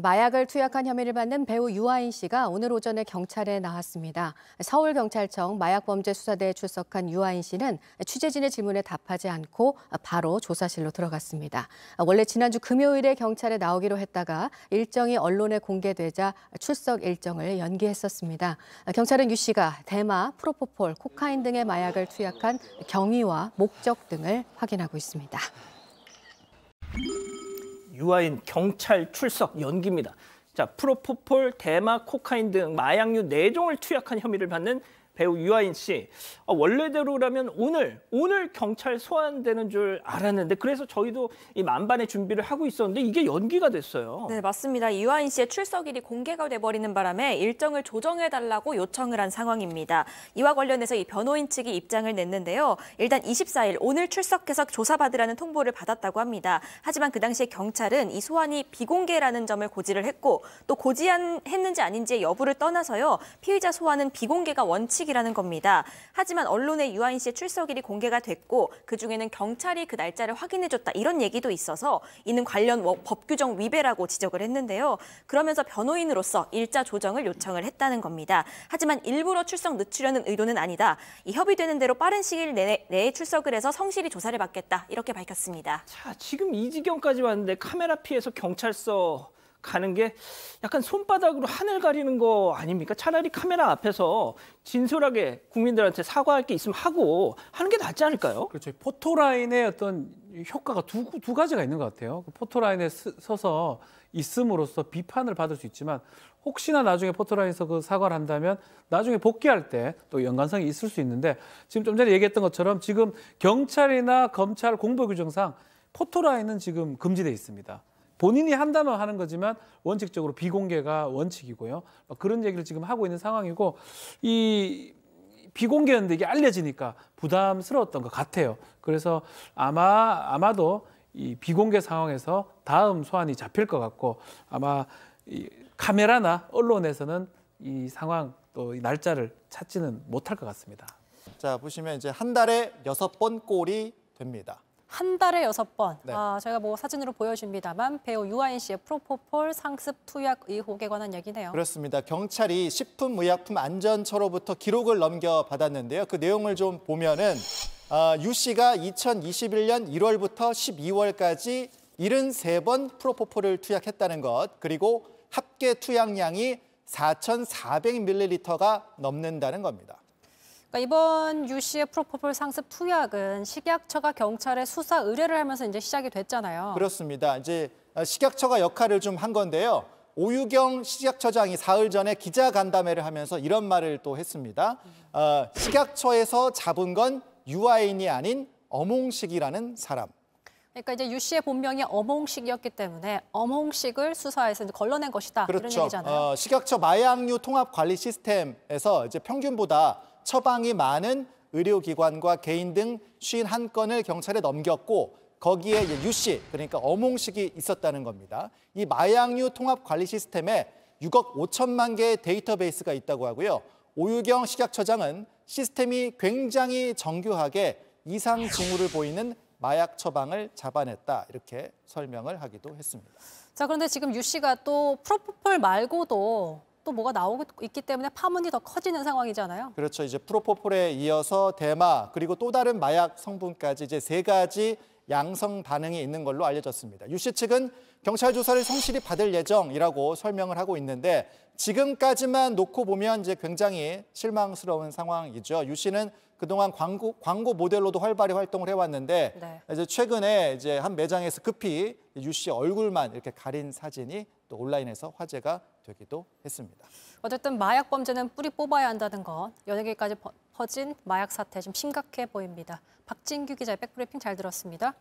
마약을 투약한 혐의를 받는 배우 유아인 씨가 오늘 오전에 경찰에 나왔습니다. 서울경찰청 마약범죄수사대에 출석한 유아인 씨는 취재진의 질문에 답하지 않고 바로 조사실로 들어갔습니다. 원래 지난주 금요일에 경찰에 나오기로 했다가 일정이 언론에 공개되자 출석 일정을 연기했었습니다. 경찰은 유 씨가 대마, 프로포폴, 코카인 등의 마약을 투약한 경위와 목적 등을 확인하고 있습니다. 유아인 경찰 출석 연기입니다. 자, 프로포폴, 대마, 코카인 등 마약류 4종을 투약한 혐의를 받는 배우 유아인 씨 어, 원래대로라면 오늘 오늘 경찰 소환되는 줄 알았는데 그래서 저희도 이 만반의 준비를 하고 있었는데 이게 연기가 됐어요. 네 맞습니다. 유아인 씨의 출석일이 공개가 돼버리는 바람에 일정을 조정해달라고 요청을 한 상황입니다. 이와 관련해서 이 변호인 측이 입장을 냈는데요. 일단 24일 오늘 출석해서 조사받으라는 통보를 받았다고 합니다. 하지만 그 당시에 경찰은 이 소환이 비공개라는 점을 고지를 했고 또 고지한 했는지 아닌지 여부를 떠나서요. 피의자 소환은 비공개가 원칙 소식이라는 겁니다. 하지만 언론에 유아인 씨의 출석일이 공개가 됐고 그중에는 경찰이 그 날짜를 확인해줬다 이런 얘기도 있어서 이는 관련 법 규정 위배라고 지적을 했는데요. 그러면서 변호인으로서 일자 조정을 요청을 했다는 겁니다. 하지만 일부러 출석 늦추려는 의도는 아니다. 이 협의되는 대로 빠른 시일 내에, 내에 출석을 해서 성실히 조사를 받겠다 이렇게 밝혔습니다. 자, 지금 이 지경까지 왔는데 카메라 피해서 경찰서 가는 게 약간 손바닥으로 하늘 가리는 거 아닙니까? 차라리 카메라 앞에서 진솔하게 국민들한테 사과할 게 있으면 하고 하는 게 낫지 않을까요? 그렇죠. 포토라인의 어떤 효과가 두, 두 가지가 있는 것 같아요. 그 포토라인에 스, 서서 있음으로써 비판을 받을 수 있지만 혹시나 나중에 포토라인에서 그 사과를 한다면 나중에 복귀할 때 또 연관성이 있을 수 있는데 지금 좀 전에 얘기했던 것처럼 지금 경찰이나 검찰 공보규정상 포토라인은 지금 금지돼 있습니다. 본인이 한다면 하는 거지만 원칙적으로 비공개가 원칙이고요. 뭐 그런 얘기를 지금 하고 있는 상황이고 이 비공개였는데 이게 알려지니까 부담스러웠던 것 같아요. 그래서 아마 아마도 이 비공개 상황에서 다음 소환이 잡힐 것 같고 아마 이 카메라나 언론에서는 이 상황 또이 날짜를 찾지는 못할 것 같습니다. 자 보시면 이제 한 달에 여섯 번 골이 됩니다. 한 달에 여섯 번. 네. 아, 저희가 뭐 사진으로 보여줍니다만 배우 유아인 씨의 프로포폴 상습 투약 의혹에 관한 얘기네요. 그렇습니다. 경찰이 식품의약품 안전처로부터 기록을 넘겨받았는데요. 그 내용을 좀 보면은 아, 유 씨가 2021년 1월부터 12월까지 73번 프로포폴을 투약했다는 것, 그리고 합계 투약량이 4,400ml가 넘는다는 겁니다. 그러니까 이번 유 씨의 프로포폴 상습 투약은 식약처가 경찰에 수사 의뢰를 하면서 이제 시작이 됐잖아요. 그렇습니다. 이제 식약처가 역할을 좀 한 건데요. 오유경 식약처장이 사흘 전에 기자간담회를 하면서 이런 말을 또 했습니다. 어, 식약처에서 잡은 건 유아인이 아닌 어몽식이라는 사람. 그러니까 이제 유 씨의 본명이 어몽식이었기 때문에 어몽식을 수사해서 걸러낸 것이다. 그렇죠. 이런 얘기잖아요. 어, 식약처 마약류 통합 관리 시스템에서 이제 평균보다 처방이 많은 의료기관과 개인 등 51건을 경찰에 넘겼고 거기에 유씨, 그러니까 어몽식이 있었다는 겁니다. 이 마약류 통합관리 시스템에 6억 5천만 개의 데이터베이스가 있다고 하고요. 오유경 식약처장은 시스템이 굉장히 정교하게 이상 징후를 보이는 마약 처방을 잡아냈다 이렇게 설명을 하기도 했습니다. 자 그런데 지금 유 씨가 또 프로포폴 말고도 또 뭐가 나오고 있기 때문에 파문이 더 커지는 상황이잖아요. 그렇죠. 이제 프로포폴에 이어서 대마 그리고 또 다른 마약 성분까지 이제 세 가지 양성 반응이 있는 걸로 알려졌습니다. 유씨 측은 경찰 조사를 성실히 받을 예정이라고 설명을 하고 있는데 지금까지만 놓고 보면 이제 굉장히 실망스러운 상황이죠. 유 씨는 그동안 광고 광고 모델로도 활발히 활동을 해왔는데 네. 이제 최근에 이제 한 매장에서 급히 유씨 얼굴만 이렇게 가린 사진이 또 온라인에서 화제가 되기도 했습니다. 어쨌든 마약 범죄는 뿌리 뽑아야 한다는 것, 연예계까지 퍼진 마약 사태 좀 심각해 보입니다. 박진규 기자의 백브리핑 잘 들었습니다.